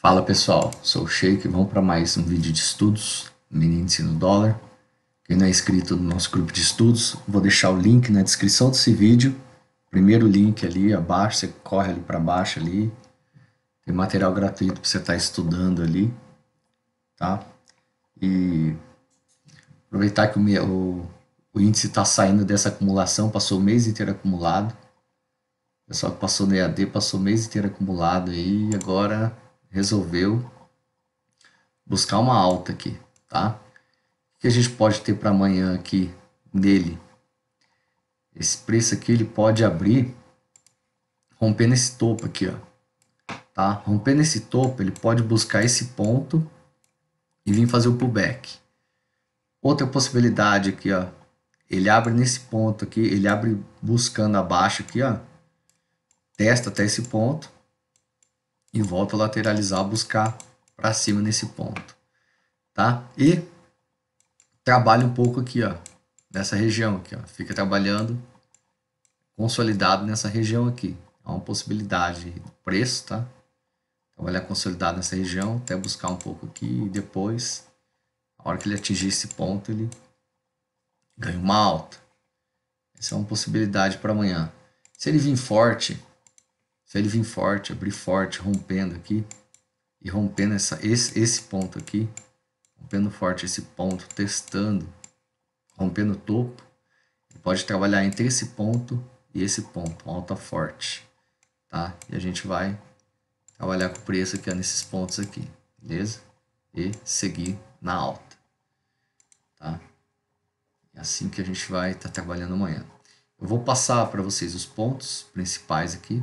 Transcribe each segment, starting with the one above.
Fala pessoal, sou o Sheik e vamos para mais um vídeo de estudos menino Índice no Dólar. Quem não é inscrito no nosso grupo de estudos, vou deixar o link na descrição desse vídeo. Primeiro link ali abaixo, você corre ali para baixo ali. Tem material gratuito para você estar tá estudando ali, tá? E aproveitar que o, o, o índice está saindo dessa acumulação, passou o mês inteiro acumulado. O pessoal que passou no EAD passou o mês inteiro acumulado aí e agora resolveu buscar uma alta aqui, tá? O que a gente pode ter para amanhã aqui nele? Esse preço aqui ele pode abrir rompendo esse topo aqui, ó. Tá? Rompendo esse topo, ele pode buscar esse ponto e vir fazer o pullback. Outra possibilidade aqui, ó. Ele abre nesse ponto aqui, ele abre buscando abaixo aqui, ó. Testa até esse ponto e volta a lateralizar, buscar para cima nesse ponto, tá? E trabalhe um pouco aqui, ó, nessa região aqui, ó, fica trabalhando consolidado nessa região aqui. É uma possibilidade do preço, tá? Trabalhar então, é consolidado nessa região, até buscar um pouco aqui e depois, a hora que ele atingir esse ponto, ele ganha uma alta. Essa é uma possibilidade para amanhã. Se ele vir forte, se ele vir forte, abrir forte, rompendo aqui, e rompendo essa, esse, esse ponto aqui, rompendo forte esse ponto, testando, rompendo o topo, ele pode trabalhar entre esse ponto e esse ponto, alta forte, tá? E a gente vai trabalhar com o preço aqui, ó, nesses pontos aqui, beleza? E seguir na alta, tá? É assim que a gente vai estar tá trabalhando amanhã. Eu vou passar para vocês os pontos principais aqui,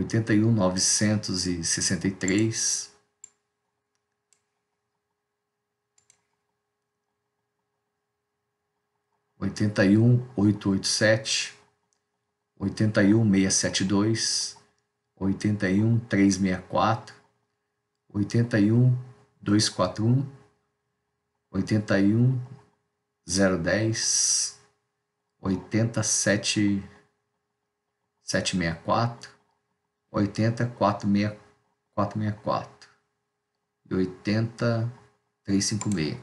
oitenta e e e um sessenta três Oitenta e um, oito, oito, sete, oitenta e um, meia, sete, dois, oitenta e um, três, meia, quatro, oitenta e um, dois, quatro, um, oitenta e um, zero, dez, oitenta, sete, sete, meia, quatro, 464 e 356.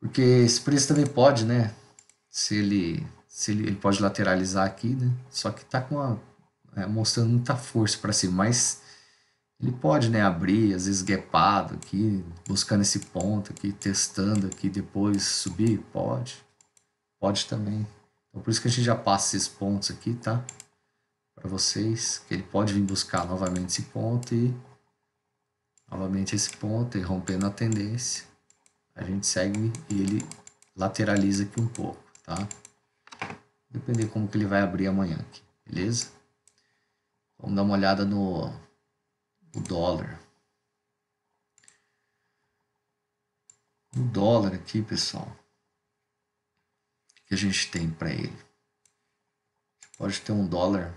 Porque esse preço também pode, né? Se ele, se ele, ele pode lateralizar aqui, né? Só que tá com uma, é, mostrando muita força para cima, mas ele pode, né, abrir, às vezes gapado aqui, buscando esse ponto aqui, testando aqui, depois subir, pode. Pode também. Então por isso que a gente já passa esses pontos aqui, tá? para vocês, que ele pode vir buscar novamente esse ponto e novamente esse ponto e rompendo a tendência, a gente segue e ele lateraliza aqui um pouco, tá? Depender como que ele vai abrir amanhã aqui, beleza? Vamos dar uma olhada no, no dólar. No dólar aqui, pessoal, o que a gente tem para ele? Pode ter um dólar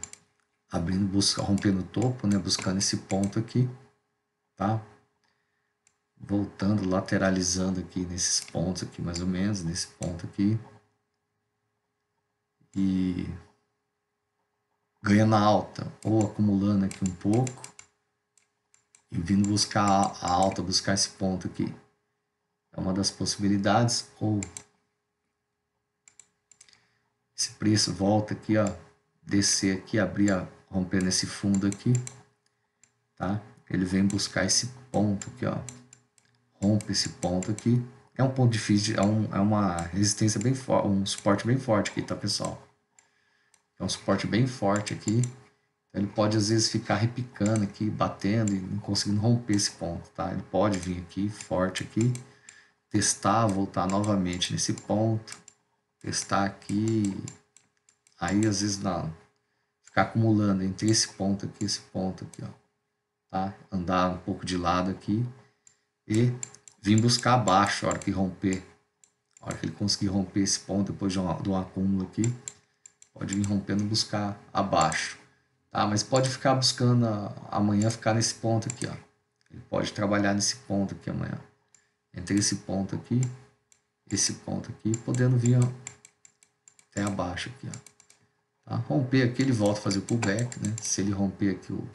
abrindo, busca, rompendo o topo, né? buscando esse ponto aqui, tá? Voltando, lateralizando aqui nesses pontos aqui, mais ou menos, nesse ponto aqui. E ganhando alta, ou acumulando aqui um pouco, e vindo buscar a alta, buscar esse ponto aqui. É uma das possibilidades, ou esse preço volta aqui, ó, descer aqui, abrir a romper nesse fundo aqui, tá? Ele vem buscar esse ponto aqui, ó. Rompe esse ponto aqui. É um ponto difícil, é, um, é uma resistência bem forte, um suporte bem forte aqui, tá, pessoal? É um suporte bem forte aqui. Então, ele pode, às vezes, ficar repicando aqui, batendo e não conseguindo romper esse ponto, tá? Ele pode vir aqui, forte aqui, testar, voltar novamente nesse ponto, testar aqui. Aí, às vezes, na, ficar acumulando entre esse ponto aqui esse ponto aqui, ó. Tá? Andar um pouco de lado aqui e vir buscar abaixo a hora que romper. A hora que ele conseguir romper esse ponto depois de um, de um acúmulo aqui, pode vir rompendo e buscar abaixo. Tá? Mas pode ficar buscando a, amanhã ficar nesse ponto aqui, ó. Ele pode trabalhar nesse ponto aqui amanhã. Entre esse ponto aqui, esse ponto aqui, podendo vir ó, até abaixo aqui, ó. Tá? Romper aqui, ele volta a fazer o pullback. Né? Se ele romper aqui o,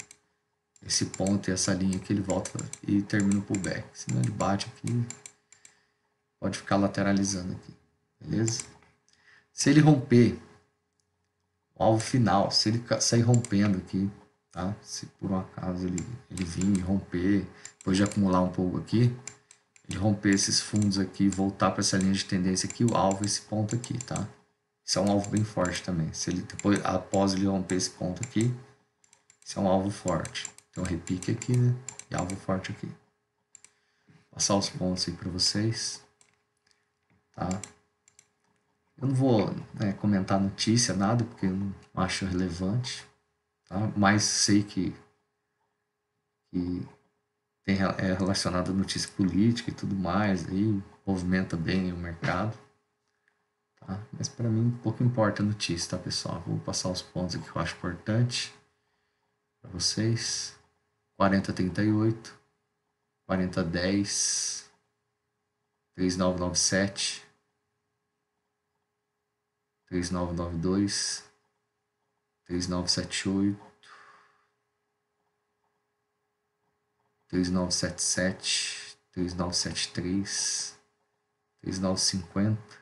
esse ponto e essa linha aqui, ele volta e termina o pullback. Senão ele bate aqui, pode ficar lateralizando aqui. Beleza? Se ele romper o alvo final, se ele sair rompendo aqui, tá? Se por um acaso ele, ele vir e romper, depois de acumular um pouco aqui, ele romper esses fundos aqui, voltar para essa linha de tendência aqui, o alvo é esse ponto aqui, tá? Isso é um alvo bem forte também. Se ele, depois, após ele romper esse ponto aqui, isso é um alvo forte. Então repique aqui, né? E alvo forte aqui. Vou passar os pontos aí para vocês. Tá? Eu não vou né, comentar notícia, nada, porque eu não acho relevante. Tá? Mas sei que, que tem, é relacionado a notícia política e tudo mais, aí movimenta bem o mercado. Tá? Mas para mim pouco importa a notícia, tá pessoal? Vou passar os pontos aqui que eu acho importante para vocês. 4038, 4010, 3997, 3992, 3978, 3977, 3973, 3950,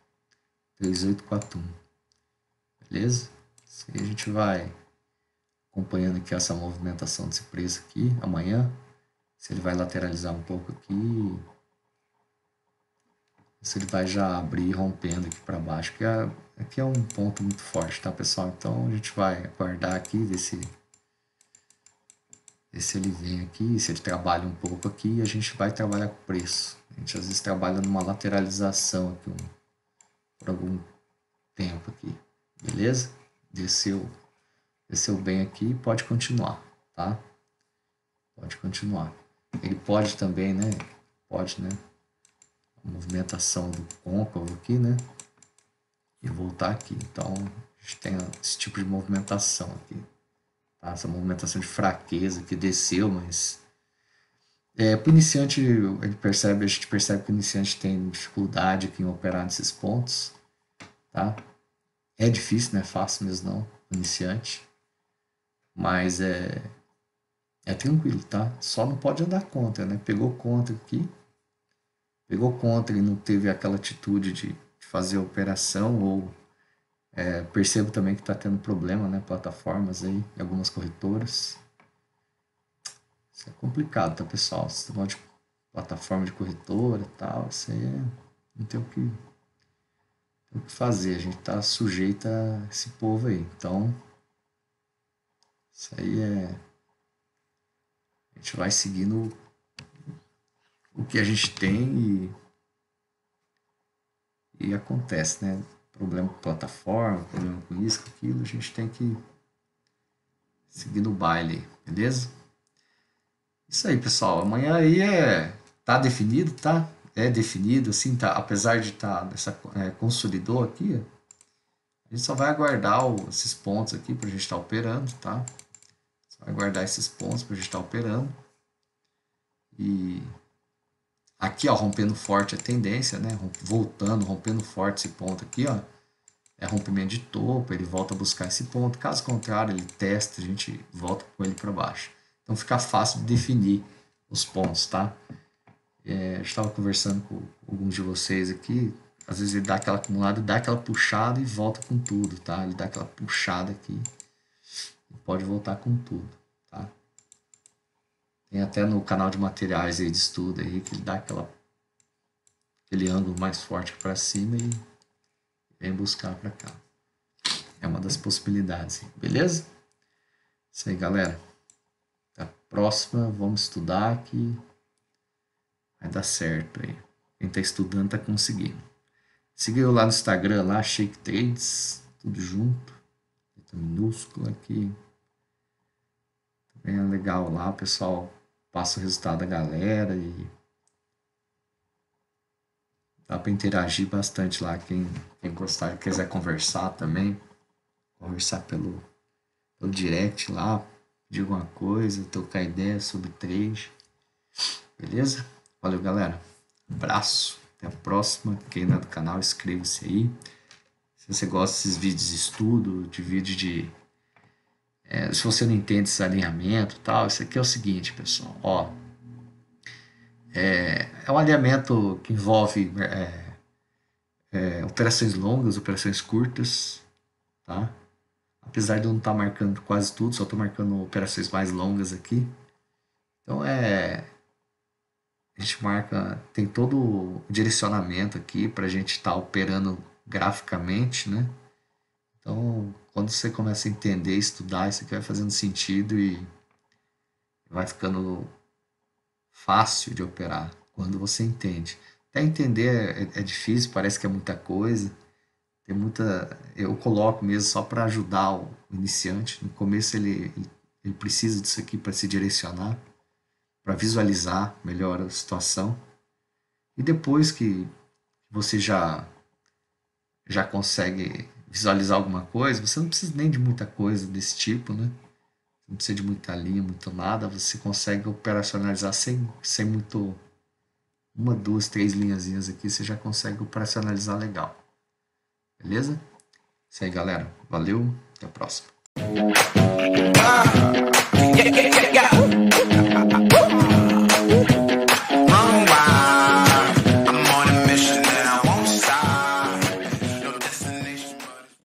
3841. Beleza? Se a gente vai acompanhando aqui essa movimentação desse preço aqui amanhã. Se ele vai lateralizar um pouco aqui. Se ele vai já abrir rompendo aqui para baixo, que é, aqui é um ponto muito forte, tá pessoal? Então a gente vai aguardar aqui desse ver se ele vem aqui, se ele trabalha um pouco aqui, a gente vai trabalhar com preço. A gente às vezes trabalha numa lateralização aqui, um por algum tempo aqui, beleza? Desceu, desceu bem aqui e pode continuar, tá? Pode continuar. Ele pode também, né? Pode, né? A movimentação do côncavo aqui, né? E voltar aqui. Então, a gente tem esse tipo de movimentação aqui. Tá? Essa movimentação de fraqueza que desceu, mas é, para o iniciante, ele percebe, a gente percebe que o iniciante tem dificuldade aqui em operar nesses pontos tá? É difícil, não né? é fácil mesmo não, iniciante. Mas é é tranquilo, tá? Só não pode andar contra, né? Pegou contra aqui, pegou contra e não teve aquela atitude de fazer a operação ou é, percebo também que está tendo problema, né? Plataformas aí, algumas corretoras. Isso é complicado, tá, pessoal? se negócio de plataforma de corretora e tal, isso aí é, não tem o que o que fazer, a gente tá sujeito a esse povo aí. Então, isso aí é. A gente vai seguindo o que a gente tem e, e acontece, né? Problema com plataforma, problema com isso, com aquilo, a gente tem que seguir no baile, beleza? Isso aí, pessoal. Amanhã aí é. Tá definido, tá? é definido, assim, tá, apesar de estar tá nessa é, consolidou aqui, a gente só vai aguardar o, esses pontos aqui para a gente estar tá operando, tá? Só vai aguardar esses pontos para a gente estar tá operando. E aqui, ó, rompendo forte a tendência, né? Voltando, rompendo forte esse ponto aqui, ó. É rompimento de topo, ele volta a buscar esse ponto. Caso contrário, ele testa, a gente volta com ele para baixo. Então fica fácil de definir os pontos, tá? É, estava conversando com alguns de vocês aqui, às vezes ele dá aquela acumulada, dá aquela puxada e volta com tudo, tá? Ele dá aquela puxada aqui e pode voltar com tudo, tá? Tem até no canal de materiais aí de estudo aí que ele dá aquela, aquele ângulo mais forte para cima e vem buscar para cá. É uma das possibilidades, beleza? Isso aí, galera. Até a próxima. Vamos estudar aqui. Vai dar certo aí. Quem tá estudando tá conseguindo. Siga eu lá no Instagram, lá, Shake Trades, tudo junto. Letra minúscula aqui. Também é legal lá, o pessoal passa o resultado da galera e dá para interagir bastante lá. Quem, quem gostar, quiser conversar também, conversar pelo, pelo direct lá, diga alguma coisa, trocar ideia sobre trade. Beleza? Valeu, galera. Abraço. Até a próxima. Quem é do canal, inscreva-se aí. Se você gosta desses vídeos de estudo, de vídeo de. É, se você não entende esse alinhamento tal, isso aqui é o seguinte, pessoal. Ó, é, é um alinhamento que envolve é, é operações longas, operações curtas, tá? Apesar de eu não estar tá marcando quase tudo, só estou marcando operações mais longas aqui. Então é a gente marca, tem todo o direcionamento aqui para a gente estar tá operando graficamente, né? Então, quando você começa a entender, estudar, isso aqui vai fazendo sentido e vai ficando fácil de operar quando você entende. Até entender é, é difícil, parece que é muita coisa. Tem muita. Eu coloco mesmo só para ajudar o iniciante. No começo ele, ele, ele precisa disso aqui para se direcionar para visualizar melhor a situação. E depois que você já já consegue visualizar alguma coisa, você não precisa nem de muita coisa desse tipo, né? Não precisa de muita linha, muito nada, você consegue operacionalizar sem, sem muito uma, duas, três linhazinhas aqui, você já consegue operacionalizar legal. Beleza? É isso aí, galera. Valeu, até a próxima. Ah,